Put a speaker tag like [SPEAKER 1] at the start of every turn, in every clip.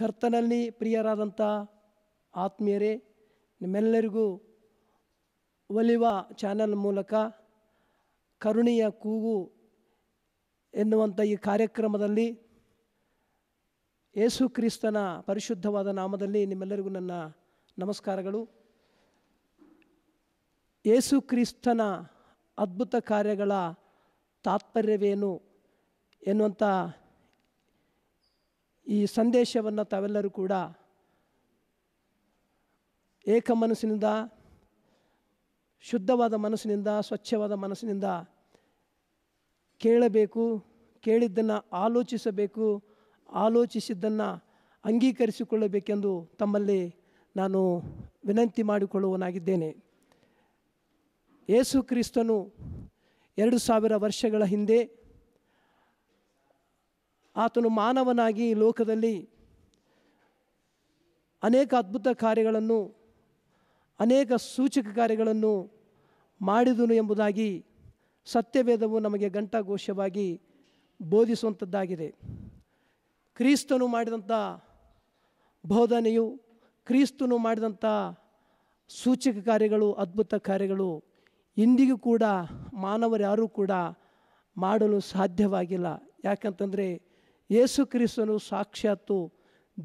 [SPEAKER 1] ಕರ್ತನಲ್ಲಿ ಪ್ರಿಯರಾದಂಥ ಆತ್ಮೀಯರೇ ನಿಮ್ಮೆಲ್ಲರಿಗೂ ಒಲಿವ ಚಾನಲ್ ಮೂಲಕ ಕರುಣೆಯ ಕೂಗು ಎನ್ನುವಂಥ ಈ ಕಾರ್ಯಕ್ರಮದಲ್ಲಿ ಯೇಸು ಕ್ರಿಸ್ತನ ಪರಿಶುದ್ಧವಾದ ನಾಮದಲ್ಲಿ ನಿಮ್ಮೆಲ್ಲರಿಗೂ ನನ್ನ ನಮಸ್ಕಾರಗಳು ಯೇಸು ಕ್ರಿಸ್ತನ ಅದ್ಭುತ ಕಾರ್ಯಗಳ ತಾತ್ಪರ್ಯವೇನು ಎನ್ನುವಂಥ ಈ ಸಂದೇಶವನ್ನು ತಾವೆಲ್ಲರೂ ಕೂಡ ಏಕ ಮನಸ್ಸಿನಿಂದ ಶುದ್ಧವಾದ ಮನಸ್ಸಿನಿಂದ ಸ್ವಚ್ಛವಾದ ಮನಸ್ಸಿನಿಂದ ಕೇಳಬೇಕು ಕೇಳಿದ್ದನ್ನು ಆಲೋಚಿಸಬೇಕು ಆಲೋಚಿಸಿದ್ದನ್ನು ಅಂಗೀಕರಿಸಿಕೊಳ್ಳಬೇಕೆಂದು ತಮ್ಮಲ್ಲಿ ನಾನು ವಿನಂತಿ ಮಾಡಿಕೊಳ್ಳುವನಾಗಿದ್ದೇನೆ ಯೇಸು ಕ್ರಿಸ್ತನು ಎರಡು ಸಾವಿರ ವರ್ಷಗಳ ಹಿಂದೆ ಆತನು ಮಾನವನಾಗಿ ಈ ಲೋಕದಲ್ಲಿ ಅನೇಕ ಅದ್ಭುತ ಕಾರ್ಯಗಳನ್ನು ಅನೇಕ ಸೂಚಕ ಕಾರ್ಯಗಳನ್ನು ಮಾಡಿದನು ಎಂಬುದಾಗಿ ಸತ್ಯವೇದವು ನಮಗೆ ಘಂಟಾಘೋಷವಾಗಿ ಬೋಧಿಸುವಂಥದ್ದಾಗಿದೆ ಕ್ರೀಸ್ತನು ಮಾಡಿದಂಥ ಬೋಧನೆಯು ಕ್ರೀಸ್ತನು ಮಾಡಿದಂಥ ಸೂಚಕ ಕಾರ್ಯಗಳು ಅದ್ಭುತ ಕಾರ್ಯಗಳು ಇಂದಿಗೂ ಕೂಡ ಮಾನವರ್ಯಾರೂ ಕೂಡ ಮಾಡಲು ಸಾಧ್ಯವಾಗಿಲ್ಲ ಯಾಕಂತಂದರೆ ಯೇಸು ಕ್ರಿಸ್ತನು ಸಾಕ್ಷಾತ್ತು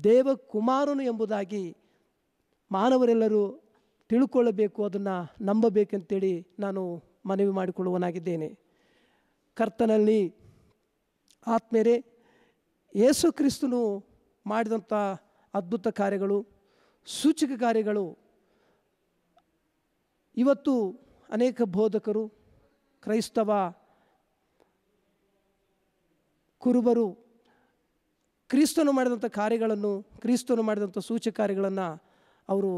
[SPEAKER 1] ದೇವಕುಮಾರನು ಎಂಬುದಾಗಿ ಮಾನವರೆಲ್ಲರೂ ತಿಳ್ಕೊಳ್ಳಬೇಕು ಅದನ್ನು ನಂಬಬೇಕಂತೇಳಿ ನಾನು ಮನವಿ ಮಾಡಿಕೊಳ್ಳುವನಾಗಿದ್ದೇನೆ ಕರ್ತನಲ್ಲಿ ಆತ್ಮೇರೆ ಯೇಸು ಕ್ರಿಸ್ತನು ಮಾಡಿದಂಥ ಅದ್ಭುತ ಕಾರ್ಯಗಳು ಸೂಚಕ ಕಾರ್ಯಗಳು ಇವತ್ತು ಅನೇಕ ಬೋಧಕರು ಕ್ರೈಸ್ತವ ಕುರುಬರು ಕ್ರಿಸ್ತನು ಮಾಡಿದಂಥ ಕಾರ್ಯಗಳನ್ನು ಕ್ರಿಸ್ತನು ಮಾಡಿದಂಥ ಸೂಚಕ ಕಾರ್ಯಗಳನ್ನು ಅವರು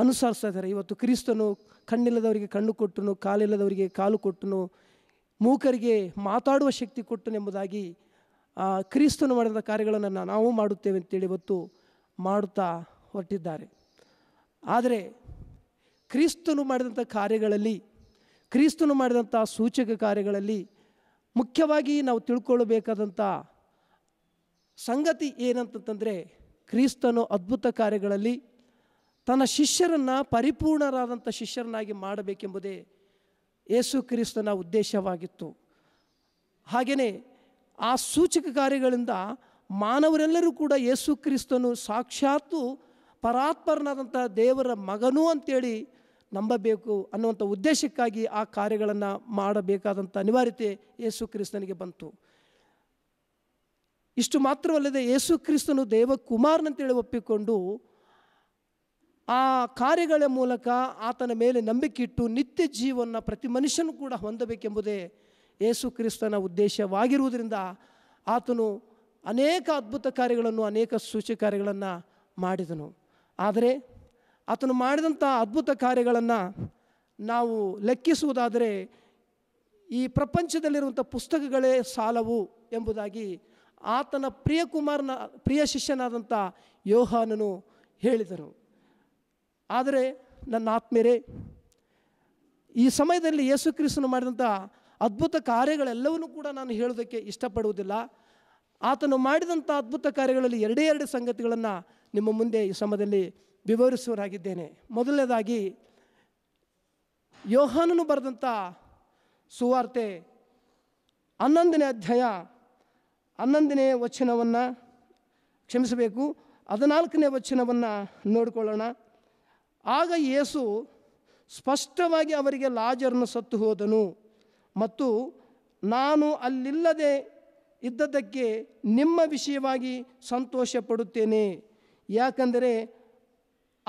[SPEAKER 1] ಅನುಸರಿಸ್ತಾ ಇದ್ದಾರೆ ಇವತ್ತು ಕ್ರಿಸ್ತನು ಕಣ್ಣಿಲ್ಲದವರಿಗೆ ಕಣ್ಣು ಕೊಟ್ಟನು ಕಾಲಿಲ್ಲದವರಿಗೆ ಕಾಲು ಕೊಟ್ಟನು ಮೂಕರಿಗೆ ಮಾತಾಡುವ ಶಕ್ತಿ ಕೊಟ್ಟನೆಂಬುದಾಗಿ ಕ್ರಿಸ್ತನು ಮಾಡಿದಂಥ ಕಾರ್ಯಗಳನ್ನು ನಾವು ಮಾಡುತ್ತೇವೆ ಅಂತೇಳಿ ಇವತ್ತು ಮಾಡುತ್ತಾ ಹೊರಟಿದ್ದಾರೆ ಆದರೆ ಕ್ರಿಸ್ತನು ಮಾಡಿದಂಥ ಕಾರ್ಯಗಳಲ್ಲಿ ಕ್ರಿಸ್ತನು ಮಾಡಿದಂಥ ಸೂಚಕ ಕಾರ್ಯಗಳಲ್ಲಿ ಮುಖ್ಯವಾಗಿ ನಾವು ತಿಳ್ಕೊಳ್ಳಬೇಕಾದಂಥ ಸಂಗತಿ ಏನಂತಂತಂದರೆ ಕ್ರಿಸ್ತನು ಅದ್ಭುತ ಕಾರ್ಯಗಳಲ್ಲಿ ತನ್ನ ಶಿಷ್ಯರನ್ನು ಪರಿಪೂರ್ಣರಾದಂಥ ಶಿಷ್ಯರನ್ನಾಗಿ ಮಾಡಬೇಕೆಂಬುದೇ ಯೇಸು ಕ್ರಿಸ್ತನ ಉದ್ದೇಶವಾಗಿತ್ತು ಹಾಗೆಯೇ ಆ ಸೂಚಕ ಕಾರ್ಯಗಳಿಂದ ಮಾನವರೆಲ್ಲರೂ ಕೂಡ ಯೇಸು ಕ್ರಿಸ್ತನು ಸಾಕ್ಷಾತ್ತು ಪರಾತ್ಮರನಾದಂಥ ದೇವರ ಮಗನು ಅಂತೇಳಿ ನಂಬಬೇಕು ಅನ್ನುವಂಥ ಉದ್ದೇಶಕ್ಕಾಗಿ ಆ ಕಾರ್ಯಗಳನ್ನು ಮಾಡಬೇಕಾದಂಥ ಅನಿವಾರ್ಯತೆ ಯೇಸು ಕ್ರಿಸ್ತನಿಗೆ ಬಂತು ಇಷ್ಟು ಮಾತ್ರವಲ್ಲದೆ ಯೇಸು ಕ್ರಿಸ್ತನು ದೇವಕುಮಾರ್ನಂತೇಳಿ ಒಪ್ಪಿಕೊಂಡು ಆ ಕಾರ್ಯಗಳ ಮೂಲಕ ಆತನ ಮೇಲೆ ಇಟ್ಟು ನಿತ್ಯ ಜೀವನ ಪ್ರತಿ ಮನುಷ್ಯನೂ ಕೂಡ ಹೊಂದಬೇಕೆಂಬುದೇ ಯೇಸು ಕ್ರಿಸ್ತನ ಉದ್ದೇಶವಾಗಿರುವುದರಿಂದ ಆತನು ಅನೇಕ ಅದ್ಭುತ ಕಾರ್ಯಗಳನ್ನು ಅನೇಕ ಸೂಚಿ ಕಾರ್ಯಗಳನ್ನು ಮಾಡಿದನು ಆದರೆ ಆತನು ಮಾಡಿದಂಥ ಅದ್ಭುತ ಕಾರ್ಯಗಳನ್ನು ನಾವು ಲೆಕ್ಕಿಸುವುದಾದರೆ ಈ ಪ್ರಪಂಚದಲ್ಲಿರುವಂಥ ಪುಸ್ತಕಗಳೇ ಸಾಲವು ಎಂಬುದಾಗಿ ಆತನ ಪ್ರಿಯಕುಮಾರನ ಪ್ರಿಯ ಶಿಷ್ಯನಾದಂಥ ಯೋಹಾನನು ಹೇಳಿದರು ಆದರೆ ನನ್ನ ಆತ್ಮೀಯರೇ ಈ ಸಮಯದಲ್ಲಿ ಯೇಸು ಕ್ರಿಸ್ತನು ಮಾಡಿದಂಥ ಅದ್ಭುತ ಕಾರ್ಯಗಳೆಲ್ಲವನ್ನೂ ಕೂಡ ನಾನು ಹೇಳೋದಕ್ಕೆ ಇಷ್ಟಪಡುವುದಿಲ್ಲ ಆತನು ಮಾಡಿದಂಥ ಅದ್ಭುತ ಕಾರ್ಯಗಳಲ್ಲಿ ಎರಡೇ ಎರಡು ಸಂಗತಿಗಳನ್ನು ನಿಮ್ಮ ಮುಂದೆ ಈ ಸಮಯದಲ್ಲಿ ವಿವರಿಸುವರಾಗಿದ್ದೇನೆ ಮೊದಲನೇದಾಗಿ ಯೋಹಾನನು ಬರೆದಂಥ ಸುವಾರ್ತೆ ಹನ್ನೊಂದನೇ ಅಧ್ಯಾಯ ಹನ್ನೊಂದನೇ ವಚನವನ್ನು ಕ್ಷಮಿಸಬೇಕು ಹದಿನಾಲ್ಕನೇ ವಚನವನ್ನು ನೋಡಿಕೊಳ್ಳೋಣ ಆಗ ಯೇಸು ಸ್ಪಷ್ಟವಾಗಿ ಅವರಿಗೆ ಲಾಜರನ್ನು ಸತ್ತು ಹೋದನು ಮತ್ತು ನಾನು ಅಲ್ಲಿಲ್ಲದೆ ಇದ್ದದ್ದಕ್ಕೆ ನಿಮ್ಮ ವಿಷಯವಾಗಿ ಸಂತೋಷ ಪಡುತ್ತೇನೆ ಯಾಕಂದರೆ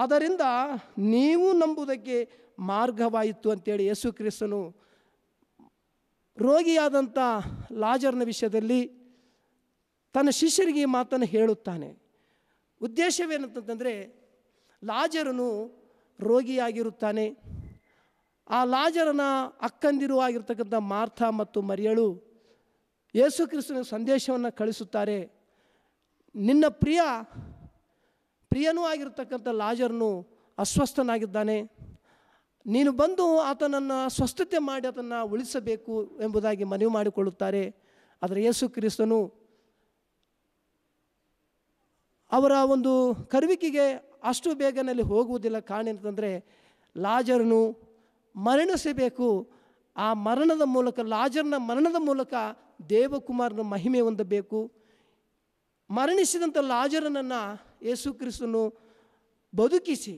[SPEAKER 1] ಅದರಿಂದ ನೀವು ನಂಬುವುದಕ್ಕೆ ಮಾರ್ಗವಾಯಿತು ಅಂತೇಳಿ ಯೇಸು ಕ್ರಿಸ್ತನು ರೋಗಿಯಾದಂಥ ಲಾಜರ್ನ ವಿಷಯದಲ್ಲಿ ತನ್ನ ಶಿಷ್ಯರಿಗೆ ಈ ಮಾತನ್ನು ಹೇಳುತ್ತಾನೆ ಉದ್ದೇಶವೇನಂತಂದರೆ ಲಾಜರನು ರೋಗಿಯಾಗಿರುತ್ತಾನೆ ಆ ಲಾಜರನ ಅಕ್ಕಂದಿರು ಆಗಿರ್ತಕ್ಕಂಥ ಮಾರ್ಥ ಮತ್ತು ಮರಿಯಳು ಯೇಸು ಕ್ರಿಸ್ತನ ಸಂದೇಶವನ್ನು ಕಳಿಸುತ್ತಾರೆ ನಿನ್ನ ಪ್ರಿಯ ಪ್ರಿಯನೂ ಆಗಿರತಕ್ಕಂಥ ಲಾಜರನು ಅಸ್ವಸ್ಥನಾಗಿದ್ದಾನೆ ನೀನು ಬಂದು ಆತನನ್ನು ಸ್ವಸ್ಥತೆ ಮಾಡಿ ಅದನ್ನು ಉಳಿಸಬೇಕು ಎಂಬುದಾಗಿ ಮನವಿ ಮಾಡಿಕೊಳ್ಳುತ್ತಾರೆ ಆದರೆ ಯೇಸು ಕ್ರಿಸ್ತನು ಅವರ ಒಂದು ಕರುವಿಕೆಗೆ ಅಷ್ಟು ಬೇಗನಲ್ಲಿ ಹೋಗುವುದಿಲ್ಲ ಕಾರಣ ಅಂತಂದರೆ ಲಾಜರನು ಮರಣಿಸಬೇಕು ಆ ಮರಣದ ಮೂಲಕ ಲಾಜರ್ನ ಮರಣದ ಮೂಲಕ ದೇವಕುಮಾರನ ಮಹಿಮೆ ಹೊಂದಬೇಕು ಮರಣಿಸಿದಂಥ ಲಾಜರನನ್ನು ಯೇಸು ಕ್ರಿಸ್ತನು ಬದುಕಿಸಿ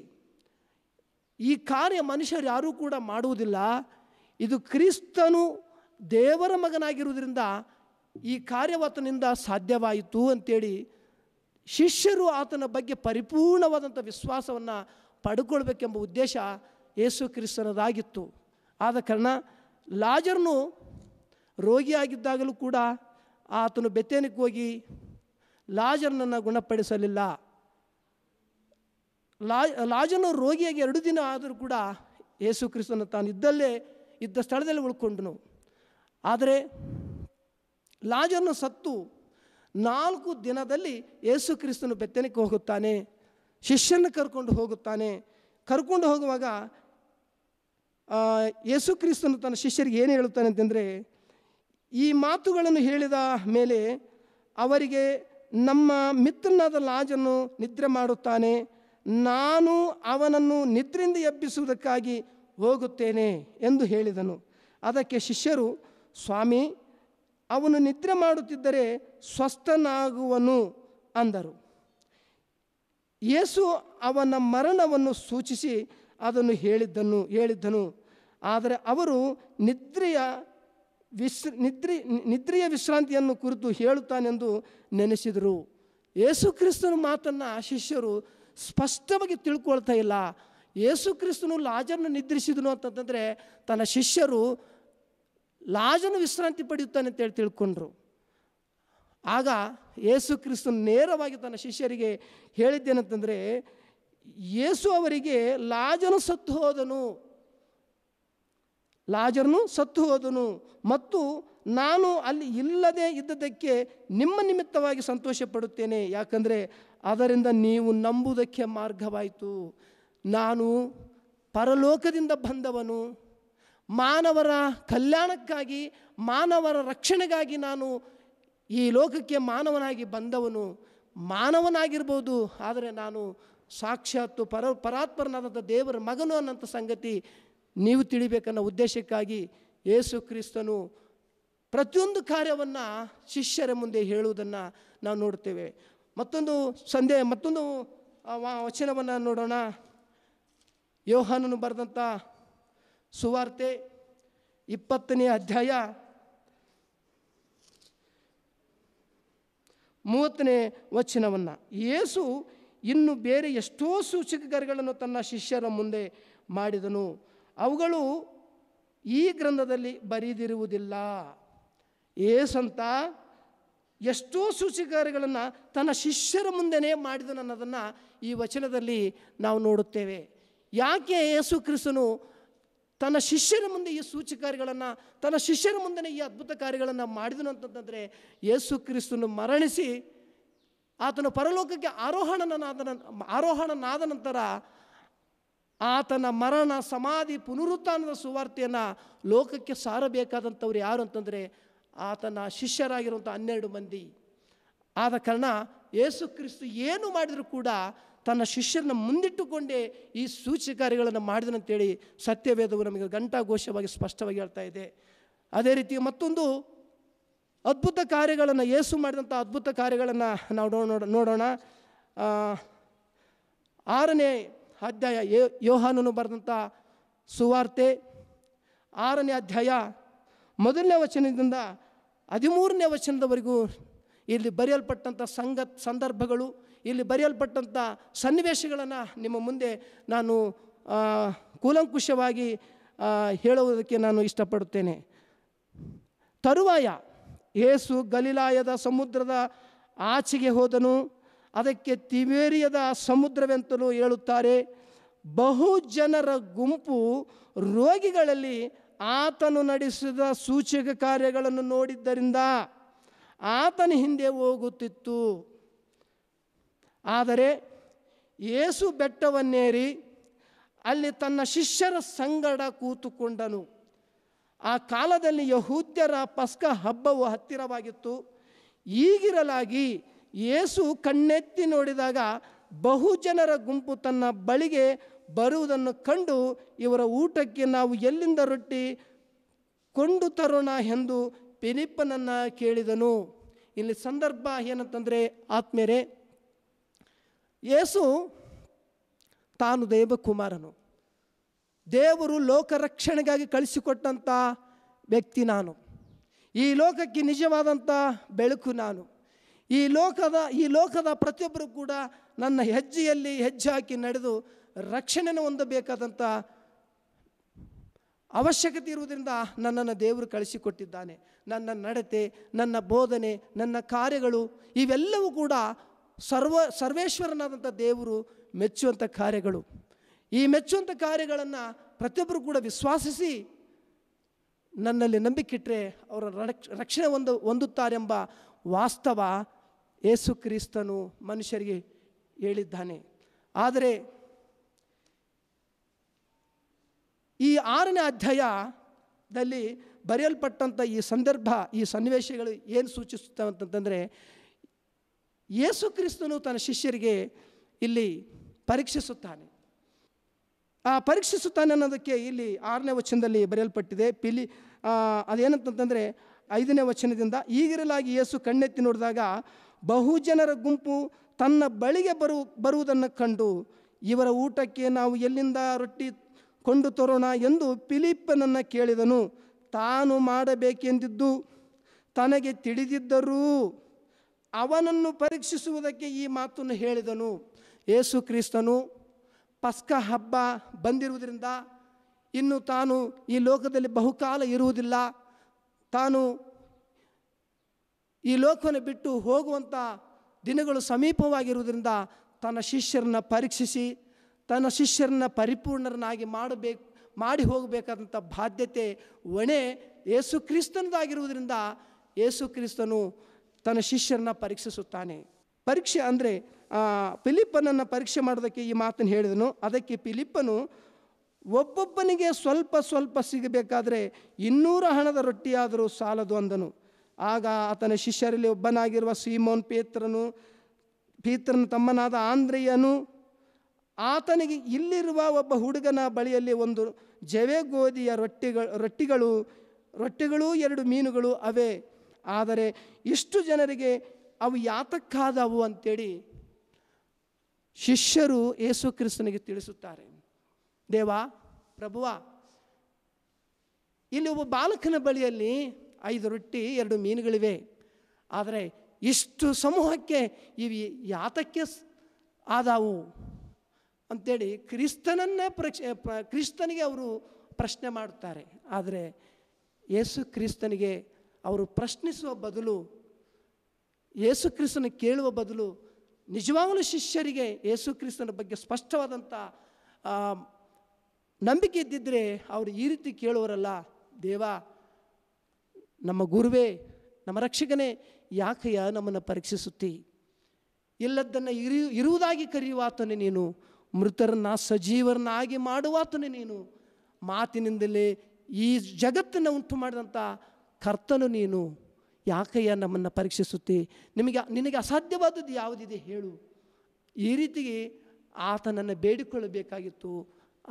[SPEAKER 1] ಈ ಕಾರ್ಯ ಮನುಷ್ಯರು ಯಾರೂ ಕೂಡ ಮಾಡುವುದಿಲ್ಲ ಇದು ಕ್ರಿಸ್ತನು ದೇವರ ಮಗನಾಗಿರುವುದರಿಂದ ಈ ಕಾರ್ಯವಾತನಿಂದ ಸಾಧ್ಯವಾಯಿತು ಅಂತೇಳಿ ಶಿಷ್ಯರು ಆತನ ಬಗ್ಗೆ ಪರಿಪೂರ್ಣವಾದಂಥ ವಿಶ್ವಾಸವನ್ನು ಪಡ್ಕೊಳ್ಬೇಕೆಂಬ ಉದ್ದೇಶ ಯೇಸು ಕ್ರಿಸ್ತನದಾಗಿತ್ತು ಆದ ಕಾರಣ ಲಾಜರ್ನು ರೋಗಿಯಾಗಿದ್ದಾಗಲೂ ಕೂಡ ಆತನು ಬೆತ್ತೇನಕ್ಕೆ ಹೋಗಿ ಲಾಜರ್ನನ್ನು ಗುಣಪಡಿಸಲಿಲ್ಲ ಲಾ ಲಾಜನು ರೋಗಿಯಾಗಿ ಎರಡು ದಿನ ಆದರೂ ಕೂಡ ಯೇಸು ಕ್ರಿಸ್ತನ ತಾನು ಇದ್ದಲ್ಲೇ ಇದ್ದ ಸ್ಥಳದಲ್ಲಿ ಉಳ್ಕೊಂಡನು ಆದರೆ ಲಾಜರನ್ನು ಸತ್ತು ನಾಲ್ಕು ದಿನದಲ್ಲಿ ಯೇಸು ಕ್ರಿಸ್ತನು ಬೆತ್ತನಕ್ಕೆ ಹೋಗುತ್ತಾನೆ ಶಿಷ್ಯನ ಕರ್ಕೊಂಡು ಹೋಗುತ್ತಾನೆ ಕರ್ಕೊಂಡು ಹೋಗುವಾಗ ಯೇಸು ಕ್ರಿಸ್ತನು ತನ್ನ ಶಿಷ್ಯರಿಗೆ ಏನು ಹೇಳುತ್ತಾನೆ ಅಂತಂದರೆ ಈ ಮಾತುಗಳನ್ನು ಹೇಳಿದ ಮೇಲೆ ಅವರಿಗೆ ನಮ್ಮ ಮಿತ್ರನಾದ ಲಾಜನ್ನು ನಿದ್ರೆ ಮಾಡುತ್ತಾನೆ ನಾನು ಅವನನ್ನು ನಿದ್ರೆಯಿಂದ ಎಬ್ಬಿಸುವುದಕ್ಕಾಗಿ ಹೋಗುತ್ತೇನೆ ಎಂದು ಹೇಳಿದನು ಅದಕ್ಕೆ ಶಿಷ್ಯರು ಸ್ವಾಮಿ ಅವನು ನಿದ್ರೆ ಮಾಡುತ್ತಿದ್ದರೆ ಸ್ವಸ್ಥನಾಗುವನು ಅಂದರು ಯೇಸು ಅವನ ಮರಣವನ್ನು ಸೂಚಿಸಿ ಅದನ್ನು ಹೇಳಿದ್ದನು ಹೇಳಿದ್ದನು ಆದರೆ ಅವರು ನಿದ್ರೆಯ ವಿಶ್ರ ನಿದ್ರೆ ನಿದ್ರೆಯ ವಿಶ್ರಾಂತಿಯನ್ನು ಕುರಿತು ಹೇಳುತ್ತಾನೆಂದು ನೆನೆಸಿದರು ಯೇಸು ಕ್ರಿಸ್ತನ ಮಾತನ್ನು ಆ ಶಿಷ್ಯರು ಸ್ಪಷ್ಟವಾಗಿ ತಿಳ್ಕೊಳ್ತಾ ಇಲ್ಲ ಯೇಸು ಕ್ರಿಸ್ತನು ಲಾಜರ್ನ ನಿದ್ರಿಸಿದನು ಅಂತಂದರೆ ತನ್ನ ಶಿಷ್ಯರು ಲಾಜನು ವಿಶ್ರಾಂತಿ ಪಡೆಯುತ್ತಾನೆ ಅಂತೇಳಿ ತಿಳ್ಕೊಂಡ್ರು ಆಗ ಯೇಸು ಕ್ರಿಸ್ತು ನೇರವಾಗಿ ತನ್ನ ಶಿಷ್ಯರಿಗೆ ಹೇಳಿದ್ದೇನಂತಂದರೆ ಯೇಸು ಅವರಿಗೆ ಲಾಜನು ಸತ್ತು ಹೋದನು ಲಾಜನು ಸತ್ತು ಹೋದನು ಮತ್ತು ನಾನು ಅಲ್ಲಿ ಇಲ್ಲದೆ ಇದ್ದದಕ್ಕೆ ನಿಮ್ಮ ನಿಮಿತ್ತವಾಗಿ ಸಂತೋಷ ಪಡುತ್ತೇನೆ ಯಾಕಂದರೆ ಅದರಿಂದ ನೀವು ನಂಬುವುದಕ್ಕೆ ಮಾರ್ಗವಾಯಿತು ನಾನು ಪರಲೋಕದಿಂದ ಬಂದವನು ಮಾನವರ ಕಲ್ಯಾಣಕ್ಕಾಗಿ ಮಾನವರ ರಕ್ಷಣೆಗಾಗಿ ನಾನು ಈ ಲೋಕಕ್ಕೆ ಮಾನವನಾಗಿ ಬಂದವನು ಮಾನವನಾಗಿರ್ಬೋದು ಆದರೆ ನಾನು ಸಾಕ್ಷಾತ್ತು ಪರ ಪರಾತ್ಮರನಾದಂಥ ದೇವರ ಮಗನು ಅನ್ನೋಂಥ ಸಂಗತಿ ನೀವು ತಿಳಿಬೇಕನ್ನೋ ಉದ್ದೇಶಕ್ಕಾಗಿ ಯೇಸು ಕ್ರಿಸ್ತನು ಪ್ರತಿಯೊಂದು ಕಾರ್ಯವನ್ನು ಶಿಷ್ಯರ ಮುಂದೆ ಹೇಳುವುದನ್ನು ನಾವು ನೋಡ್ತೇವೆ ಮತ್ತೊಂದು ಸಂದೇ ಮತ್ತೊಂದು ವಚನವನ್ನು ನೋಡೋಣ ಯೋಹಾನನು ಬರೆದಂಥ ಸುವಾರ್ತೆ ಇಪ್ಪತ್ತನೇ ಅಧ್ಯಾಯ ಮೂವತ್ತನೇ ವಚನವನ್ನು ಯೇಸು ಇನ್ನು ಬೇರೆ ಎಷ್ಟೋ ಸೂಚಕಗಳನ್ನು ತನ್ನ ಶಿಷ್ಯರ ಮುಂದೆ ಮಾಡಿದನು ಅವುಗಳು ಈ ಗ್ರಂಥದಲ್ಲಿ ಬರೆದಿರುವುದಿಲ್ಲ ಏಸಂತ ಎಷ್ಟೋ ಸೂಚಕಗಳನ್ನು ತನ್ನ ಶಿಷ್ಯರ ಮುಂದೆನೇ ಮಾಡಿದನು ಅನ್ನೋದನ್ನು ಈ ವಚನದಲ್ಲಿ ನಾವು ನೋಡುತ್ತೇವೆ ಯಾಕೆ ಯೇಸು ಕ್ರಿಸ್ತನು ತನ್ನ ಶಿಷ್ಯರ ಮುಂದೆ ಈ ಸೂಚಿ ಕಾರ್ಯಗಳನ್ನು ತನ್ನ ಶಿಷ್ಯರ ಮುಂದೆನೇ ಈ ಅದ್ಭುತ ಕಾರ್ಯಗಳನ್ನು ಮಾಡಿದನು ಅಂತಂತಂದರೆ ಯೇಸು ಕ್ರಿಸ್ತನು ಮರಣಿಸಿ ಆತನ ಪರಲೋಕಕ್ಕೆ ಆರೋಹಣನಾದ ಆರೋಹಣನಾದ ನಂತರ ಆತನ ಮರಣ ಸಮಾಧಿ ಪುನರುತ್ಥಾನದ ಸುವಾರ್ತೆಯನ್ನು ಲೋಕಕ್ಕೆ ಸಾರಬೇಕಾದಂಥವ್ರು ಯಾರು ಅಂತಂದರೆ ಆತನ ಶಿಷ್ಯರಾಗಿರುವಂಥ ಹನ್ನೆರಡು ಮಂದಿ ಆದ ಕಾರಣ ಯೇಸು ಕ್ರಿಸ್ತು ಏನು ಮಾಡಿದರೂ ಕೂಡ ತನ್ನ ಶಿಷ್ಯರನ್ನ ಮುಂದಿಟ್ಟುಕೊಂಡೇ ಈ ಸೂಚಿ ಕಾರ್ಯಗಳನ್ನು ಮಾಡಿದನಂತೇಳಿ ಸತ್ಯವೇದವು ನಮಗೆ ಘಂಟಾಘೋಷವಾಗಿ ಸ್ಪಷ್ಟವಾಗಿ ಹೇಳ್ತಾ ಇದೆ ಅದೇ ರೀತಿ ಮತ್ತೊಂದು ಅದ್ಭುತ ಕಾರ್ಯಗಳನ್ನು ಯೇಸು ಮಾಡಿದಂಥ ಅದ್ಭುತ ಕಾರ್ಯಗಳನ್ನು ನಾವು ನೋಡೋಣ ನೋಡೋಣ ಆರನೇ ಅಧ್ಯಾಯ ಯೋಹಾನನು ಬರೆದಂಥ ಸುವಾರ್ತೆ ಆರನೇ ಅಧ್ಯಾಯ ಮೊದಲನೇ ವಚನದಿಂದ ಹದಿಮೂರನೇ ವಚನದವರೆಗೂ ಇಲ್ಲಿ ಬರೆಯಲ್ಪಟ್ಟಂಥ ಸಂಗತ್ ಸಂದರ್ಭಗಳು ಇಲ್ಲಿ ಬರೆಯಲ್ಪಟ್ಟಂಥ ಸನ್ನಿವೇಶಗಳನ್ನು ನಿಮ್ಮ ಮುಂದೆ ನಾನು ಕೂಲಂಕುಷವಾಗಿ ಹೇಳುವುದಕ್ಕೆ ನಾನು ಇಷ್ಟಪಡುತ್ತೇನೆ ತರುವಾಯ ಏಸು ಗಲಿಲಾಯದ ಸಮುದ್ರದ ಆಚೆಗೆ ಹೋದನು ಅದಕ್ಕೆ ತಿವೇರಿಯದ ಸಮುದ್ರವೆಂತಲೂ ಹೇಳುತ್ತಾರೆ ಬಹು ಜನರ ಗುಂಪು ರೋಗಿಗಳಲ್ಲಿ ಆತನು ನಡೆಸಿದ ಸೂಚಕ ಕಾರ್ಯಗಳನ್ನು ನೋಡಿದ್ದರಿಂದ ಆತನ ಹಿಂದೆ ಹೋಗುತ್ತಿತ್ತು ಆದರೆ ಏಸು ಬೆಟ್ಟವನ್ನೇರಿ ಅಲ್ಲಿ ತನ್ನ ಶಿಷ್ಯರ ಸಂಗಡ ಕೂತುಕೊಂಡನು ಆ ಕಾಲದಲ್ಲಿ ಯಹೂದ್ಯರ ಪಸ್ಕ ಹಬ್ಬವು ಹತ್ತಿರವಾಗಿತ್ತು ಈಗಿರಲಾಗಿ ಏಸು ಕಣ್ಣೆತ್ತಿ ನೋಡಿದಾಗ ಬಹುಜನರ ಗುಂಪು ತನ್ನ ಬಳಿಗೆ ಬರುವುದನ್ನು ಕಂಡು ಇವರ ಊಟಕ್ಕೆ ನಾವು ಎಲ್ಲಿಂದ ರೊಟ್ಟಿ ಕೊಂಡು ತರೋಣ ಎಂದು ಪಿಲಿಪ್ಪನನ್ನು ಕೇಳಿದನು ಇಲ್ಲಿ ಸಂದರ್ಭ ಏನಂತಂದರೆ ಆತ್ಮೇರೆ ಯೇಸು ತಾನು ದೇವಕುಮಾರನು ದೇವರು ಲೋಕ ರಕ್ಷಣೆಗಾಗಿ ಕಳಿಸಿಕೊಟ್ಟಂಥ ವ್ಯಕ್ತಿ ನಾನು ಈ ಲೋಕಕ್ಕೆ ನಿಜವಾದಂಥ ಬೆಳಕು ನಾನು ಈ ಲೋಕದ ಈ ಲೋಕದ ಪ್ರತಿಯೊಬ್ಬರು ಕೂಡ ನನ್ನ ಹೆಜ್ಜೆಯಲ್ಲಿ ಹೆಜ್ಜೆ ಹಾಕಿ ನಡೆದು ರಕ್ಷಣೆನ ಹೊಂದಬೇಕಾದಂಥ ಅವಶ್ಯಕತೆ ಇರುವುದರಿಂದ ನನ್ನನ್ನು ದೇವರು ಕಳಿಸಿಕೊಟ್ಟಿದ್ದಾನೆ ನನ್ನ ನಡತೆ ನನ್ನ ಬೋಧನೆ ನನ್ನ ಕಾರ್ಯಗಳು ಇವೆಲ್ಲವೂ ಕೂಡ ಸರ್ವ ಸರ್ವೇಶ್ವರನಾದಂಥ ದೇವರು ಮೆಚ್ಚುವಂಥ ಕಾರ್ಯಗಳು ಈ ಮೆಚ್ಚುವಂಥ ಕಾರ್ಯಗಳನ್ನು ಪ್ರತಿಯೊಬ್ಬರು ಕೂಡ ವಿಶ್ವಾಸಿಸಿ ನನ್ನಲ್ಲಿ ನಂಬಿಕಿಟ್ಟರೆ ಅವರ ರಕ್ಷಣೆ ಒಂದು ಹೊಂದುತ್ತಾರೆಂಬ ವಾಸ್ತವ ಏಸು ಕ್ರಿಸ್ತನು ಮನುಷ್ಯರಿಗೆ ಹೇಳಿದ್ದಾನೆ ಆದರೆ ಈ ಆರನೇ ಅಧ್ಯಾಯದಲ್ಲಿ ಬರೆಯಲ್ಪಟ್ಟಂಥ ಈ ಸಂದರ್ಭ ಈ ಸನ್ನಿವೇಶಗಳು ಏನು ಸೂಚಿಸುತ್ತವೆ ಅಂತಂತಂದರೆ ಯೇಸು ಕ್ರಿಸ್ತನು ತನ್ನ ಶಿಷ್ಯರಿಗೆ ಇಲ್ಲಿ ಪರೀಕ್ಷಿಸುತ್ತಾನೆ ಆ ಪರೀಕ್ಷಿಸುತ್ತಾನೆ ಅನ್ನೋದಕ್ಕೆ ಇಲ್ಲಿ ಆರನೇ ವಚನದಲ್ಲಿ ಬರೆಯಲ್ಪಟ್ಟಿದೆ ಪಿಲಿ ಅದೇನಂತಂತಂದರೆ ಐದನೇ ವಚನದಿಂದ ಈಗಿರಲಾಗಿ ಯೇಸು ಕಣ್ಣೆತ್ತಿ ನೋಡಿದಾಗ ಬಹುಜನರ ಗುಂಪು ತನ್ನ ಬಳಿಗೆ ಬರು ಬರುವುದನ್ನು ಕಂಡು ಇವರ ಊಟಕ್ಕೆ ನಾವು ಎಲ್ಲಿಂದ ರೊಟ್ಟಿ ಕೊಂಡು ತರೋಣ ಎಂದು ಪಿಲಿಪ್ಪನನ್ನು ಕೇಳಿದನು ತಾನು ಮಾಡಬೇಕೆಂದಿದ್ದು ತನಗೆ ತಿಳಿದಿದ್ದರೂ ಅವನನ್ನು ಪರೀಕ್ಷಿಸುವುದಕ್ಕೆ ಈ ಮಾತನ್ನು ಹೇಳಿದನು ಯೇಸು ಕ್ರಿಸ್ತನು ಪಸ್ಕ ಹಬ್ಬ ಬಂದಿರುವುದರಿಂದ ಇನ್ನು ತಾನು ಈ ಲೋಕದಲ್ಲಿ ಬಹುಕಾಲ ಇರುವುದಿಲ್ಲ ತಾನು ಈ ಲೋಕವನ್ನು ಬಿಟ್ಟು ಹೋಗುವಂಥ ದಿನಗಳು ಸಮೀಪವಾಗಿರುವುದರಿಂದ ತನ್ನ ಶಿಷ್ಯರನ್ನು ಪರೀಕ್ಷಿಸಿ ತನ್ನ ಶಿಷ್ಯರನ್ನ ಪರಿಪೂರ್ಣರನ್ನಾಗಿ ಮಾಡಬೇಕು ಮಾಡಿ ಹೋಗಬೇಕಾದಂಥ ಬಾಧ್ಯತೆ ಒಣೆ ಯೇಸು ಕ್ರಿಸ್ತನದಾಗಿರುವುದರಿಂದ ಯೇಸು ಕ್ರಿಸ್ತನು ತನ್ನ ಶಿಷ್ಯರನ್ನ ಪರೀಕ್ಷಿಸುತ್ತಾನೆ ಪರೀಕ್ಷೆ ಅಂದರೆ ಪಿಲಿಪ್ಪನನ್ನು ಪರೀಕ್ಷೆ ಮಾಡೋದಕ್ಕೆ ಈ ಮಾತನ್ನು ಹೇಳಿದನು ಅದಕ್ಕೆ ಫಿಲಿಪ್ಪನು ಒಬ್ಬೊಬ್ಬನಿಗೆ ಸ್ವಲ್ಪ ಸ್ವಲ್ಪ ಸಿಗಬೇಕಾದ್ರೆ ಇನ್ನೂರ ಹಣದ ರೊಟ್ಟಿಯಾದರೂ ಸಾಲದು ಅಂದನು ಆಗ ಆತನ ಶಿಷ್ಯರಲ್ಲಿ ಒಬ್ಬನಾಗಿರುವ ಸೀಮೋನ್ ಪೇತ್ರನು ಪೀತ್ರನ ತಮ್ಮನಾದ ಆಂದ್ರೆಯನು ಆತನಿಗೆ ಇಲ್ಲಿರುವ ಒಬ್ಬ ಹುಡುಗನ ಬಳಿಯಲ್ಲಿ ಒಂದು ಜವೆ ಗೋಧಿಯ ರೊಟ್ಟಿಗಳು ರೊಟ್ಟಿಗಳು ರೊಟ್ಟಿಗಳು ಎರಡು ಮೀನುಗಳು ಅವೇ ಆದರೆ ಎಷ್ಟು ಜನರಿಗೆ ಅವು ಯಾತಕ್ಕಾದವು ಅಂತೇಳಿ ಶಿಷ್ಯರು ಯೇಸು ಕ್ರಿಸ್ತನಿಗೆ ತಿಳಿಸುತ್ತಾರೆ ದೇವಾ ಪ್ರಭುವ ಇಲ್ಲಿ ಒಬ್ಬ ಬಾಲಕನ ಬಳಿಯಲ್ಲಿ ಐದು ರೊಟ್ಟಿ ಎರಡು ಮೀನುಗಳಿವೆ ಆದರೆ ಇಷ್ಟು ಸಮೂಹಕ್ಕೆ ಇವು ಯಾತಕ್ಕೆ ಆದಾವು ಅಂತೇಳಿ ಕ್ರಿಸ್ತನನ್ನೇ ಪ್ರಕ್ಷ ಕ್ರಿಸ್ತನಿಗೆ ಅವರು ಪ್ರಶ್ನೆ ಮಾಡುತ್ತಾರೆ ಆದರೆ ಯೇಸು ಕ್ರಿಸ್ತನಿಗೆ ಅವರು ಪ್ರಶ್ನಿಸುವ ಬದಲು ಯೇಸುಕ್ರಿಸ್ತನ ಕೇಳುವ ಬದಲು ನಿಜವಾಗಲೂ ಶಿಷ್ಯರಿಗೆ ಯೇಸುಕ್ರಿಸ್ತನ ಬಗ್ಗೆ ಸ್ಪಷ್ಟವಾದಂಥ ನಂಬಿಕೆ ಇದ್ದಿದ್ದರೆ ಅವರು ಈ ರೀತಿ ಕೇಳುವರಲ್ಲ ದೇವ ನಮ್ಮ ಗುರುವೇ ನಮ್ಮ ರಕ್ಷಕನೇ ಯಾಕೆಯ ನಮ್ಮನ್ನು ಪರೀಕ್ಷಿಸುತ್ತಿ ಎಲ್ಲದನ್ನು ಇರಿ ಇರುವುದಾಗಿ ಕರೆಯುವಾತನೇ ನೀನು ಮೃತರನ್ನ ಸಜೀವರನ್ನಾಗಿ ಮಾಡುವಾತನೇ ನೀನು ಮಾತಿನಿಂದಲೇ ಈ ಜಗತ್ತನ್ನು ಉಂಟು ಮಾಡಿದಂಥ ಕರ್ತನು ನೀನು ಯಾಕಯ್ಯ ನಮ್ಮನ್ನು ಪರೀಕ್ಷಿಸುತ್ತಿ ನಿಮಗೆ ನಿನಗೆ ಅಸಾಧ್ಯವಾದದ್ದು ಯಾವುದಿದೆ ಹೇಳು ಈ ರೀತಿಗೆ ಆತನನ್ನು ಬೇಡಿಕೊಳ್ಳಬೇಕಾಗಿತ್ತು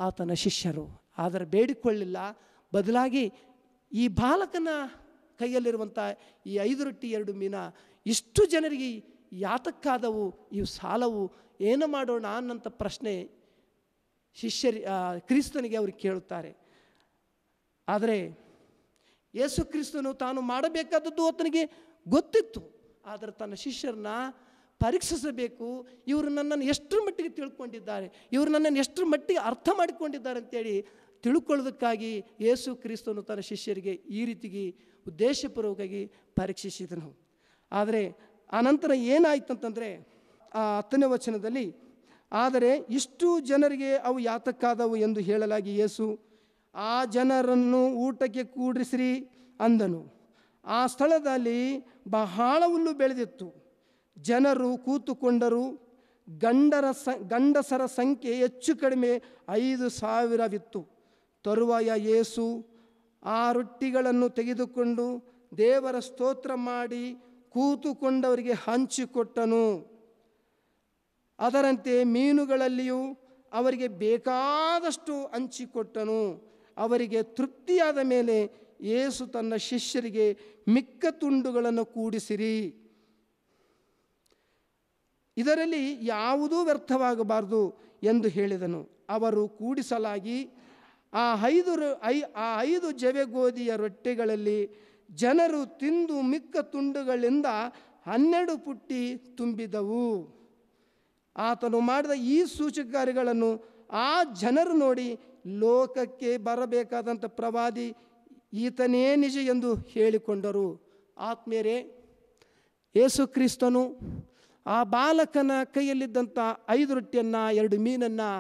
[SPEAKER 1] ಆತನ ಶಿಷ್ಯರು ಆದರೆ ಬೇಡಿಕೊಳ್ಳಿಲ್ಲ ಬದಲಾಗಿ ಈ ಬಾಲಕನ ಕೈಯಲ್ಲಿರುವಂಥ ಈ ಐದು ರೊಟ್ಟಿ ಎರಡು ಮೀನ ಇಷ್ಟು ಜನರಿಗೆ ಯಾತಕ್ಕಾದವು ಇವು ಸಾಲವು ಏನು ಮಾಡೋಣ ಅನ್ನೋಂಥ ಪ್ರಶ್ನೆ ಶಿಷ್ಯರಿ ಕ್ರಿಸ್ತನಿಗೆ ಅವರು ಕೇಳುತ್ತಾರೆ ಆದರೆ ಯೇಸು ಕ್ರಿಸ್ತನು ತಾನು ಮಾಡಬೇಕಾದದ್ದು ಆತನಿಗೆ ಗೊತ್ತಿತ್ತು ಆದರೆ ತನ್ನ ಶಿಷ್ಯರನ್ನ ಪರೀಕ್ಷಿಸಬೇಕು ಇವರು ನನ್ನನ್ನು ಎಷ್ಟರ ಮಟ್ಟಿಗೆ ತಿಳ್ಕೊಂಡಿದ್ದಾರೆ ಇವರು ನನ್ನನ್ನು ಎಷ್ಟರ ಮಟ್ಟಿಗೆ ಅರ್ಥ ಮಾಡಿಕೊಂಡಿದ್ದಾರೆ ಅಂತೇಳಿ ತಿಳ್ಕೊಳ್ಳೋದಕ್ಕಾಗಿ ಯೇಸು ಕ್ರಿಸ್ತನು ತನ್ನ ಶಿಷ್ಯರಿಗೆ ಈ ರೀತಿಗೆ ಉದ್ದೇಶಪೂರ್ವಕವಾಗಿ ಪರೀಕ್ಷಿಸಿದನು ಆದರೆ ಆನಂತರ ಏನಾಯಿತು ಅಂತಂದರೆ ಆ ಹತ್ತನೇ ವಚನದಲ್ಲಿ ಆದರೆ ಇಷ್ಟು ಜನರಿಗೆ ಅವು ಯಾತಕ್ಕಾದವು ಎಂದು ಹೇಳಲಾಗಿ ಯೇಸು ಆ ಜನರನ್ನು ಊಟಕ್ಕೆ ಕೂಡಿಸ್ರಿ ಅಂದನು ಆ ಸ್ಥಳದಲ್ಲಿ ಬಹಳ ಹುಲ್ಲು ಬೆಳೆದಿತ್ತು ಜನರು ಕೂತುಕೊಂಡರು ಗಂಡರ ಸ ಗಂಡಸರ ಸಂಖ್ಯೆ ಹೆಚ್ಚು ಕಡಿಮೆ ಐದು ಸಾವಿರವಿತ್ತು ತರುವಾಯ ಯೇಸು ಆ ರೊಟ್ಟಿಗಳನ್ನು ತೆಗೆದುಕೊಂಡು ದೇವರ ಸ್ತೋತ್ರ ಮಾಡಿ ಕೂತುಕೊಂಡವರಿಗೆ ಹಂಚಿಕೊಟ್ಟನು ಅದರಂತೆ ಮೀನುಗಳಲ್ಲಿಯೂ ಅವರಿಗೆ ಬೇಕಾದಷ್ಟು ಹಂಚಿಕೊಟ್ಟನು ಅವರಿಗೆ ತೃಪ್ತಿಯಾದ ಮೇಲೆ ಏಸು ತನ್ನ ಶಿಷ್ಯರಿಗೆ ಮಿಕ್ಕ ತುಂಡುಗಳನ್ನು ಕೂಡಿಸಿರಿ ಇದರಲ್ಲಿ ಯಾವುದೂ ವ್ಯರ್ಥವಾಗಬಾರದು ಎಂದು ಹೇಳಿದನು ಅವರು ಕೂಡಿಸಲಾಗಿ ಆ ಐದು ಐ ಆ ಐದು ಜವೆಗೋದಿಯ ರೊಟ್ಟೆಗಳಲ್ಲಿ ಜನರು ತಿಂದು ಮಿಕ್ಕ ತುಂಡುಗಳಿಂದ ಹನ್ನೆರಡು ಪುಟ್ಟಿ ತುಂಬಿದವು ಆತನು ಮಾಡಿದ ಈ ಸೂಚಕಾರಿಗಳನ್ನು ಆ ಜನರು ನೋಡಿ ಲೋಕಕ್ಕೆ ಬರಬೇಕಾದಂಥ ಪ್ರವಾದಿ ಈತನೇ ನಿಜ ಎಂದು ಹೇಳಿಕೊಂಡರು ಆತ್ಮೇರೆ ಯೇಸು ಕ್ರಿಸ್ತನು ಆ ಬಾಲಕನ ಕೈಯಲ್ಲಿದ್ದಂಥ ಐದು ರೊಟ್ಟಿಯನ್ನು ಎರಡು ಮೀನನ್ನು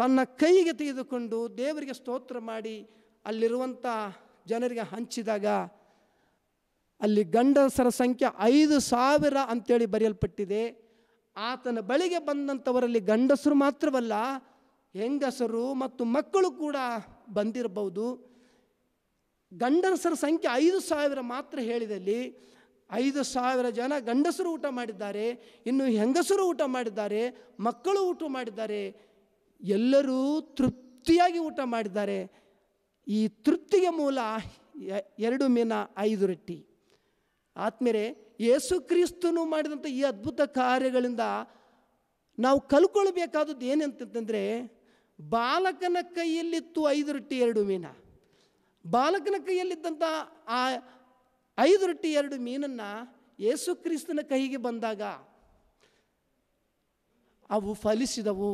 [SPEAKER 1] ತನ್ನ ಕೈಗೆ ತೆಗೆದುಕೊಂಡು ದೇವರಿಗೆ ಸ್ತೋತ್ರ ಮಾಡಿ ಅಲ್ಲಿರುವಂಥ ಜನರಿಗೆ ಹಂಚಿದಾಗ ಅಲ್ಲಿ ಗಂಡಸರ ಸಂಖ್ಯೆ ಐದು ಸಾವಿರ ಅಂತೇಳಿ ಬರೆಯಲ್ಪಟ್ಟಿದೆ ಆತನ ಬಳಿಗೆ ಬಂದಂಥವರಲ್ಲಿ ಗಂಡಸರು ಮಾತ್ರವಲ್ಲ ಹೆಂಗಸರು ಮತ್ತು ಮಕ್ಕಳು ಕೂಡ ಬಂದಿರಬಹುದು ಗಂಡಸರ ಸಂಖ್ಯೆ ಐದು ಸಾವಿರ ಮಾತ್ರ ಹೇಳಿದಲ್ಲಿ ಐದು ಸಾವಿರ ಜನ ಗಂಡಸರು ಊಟ ಮಾಡಿದ್ದಾರೆ ಇನ್ನು ಹೆಂಗಸರು ಊಟ ಮಾಡಿದ್ದಾರೆ ಮಕ್ಕಳು ಊಟ ಮಾಡಿದ್ದಾರೆ ಎಲ್ಲರೂ ತೃಪ್ತಿಯಾಗಿ ಊಟ ಮಾಡಿದ್ದಾರೆ ಈ ತೃಪ್ತಿಗೆ ಮೂಲ ಎರಡು ಮೀನ ಐದು ರೊಟ್ಟಿ ಆತ್ಮೇಲೆ ಯೇಸು ಕ್ರಿಸ್ತನು ಮಾಡಿದಂಥ ಈ ಅದ್ಭುತ ಕಾರ್ಯಗಳಿಂದ ನಾವು ಕಲ್ಕೊಳ್ಬೇಕಾದದ್ದು ಏನಂತಂದರೆ ಬಾಲಕನ ಕೈಯಲ್ಲಿತ್ತು ಐದು ರೊಟ್ಟಿ ಎರಡು ಮೀನ ಬಾಲಕನ ಕೈಯಲ್ಲಿದ್ದಂಥ ಆ ಐದು ರೊಟ್ಟಿ ಎರಡು ಮೀನನ್ನು ಯೇಸು ಕ್ರಿಸ್ತನ ಕೈಗೆ ಬಂದಾಗ ಅವು ಫಲಿಸಿದವು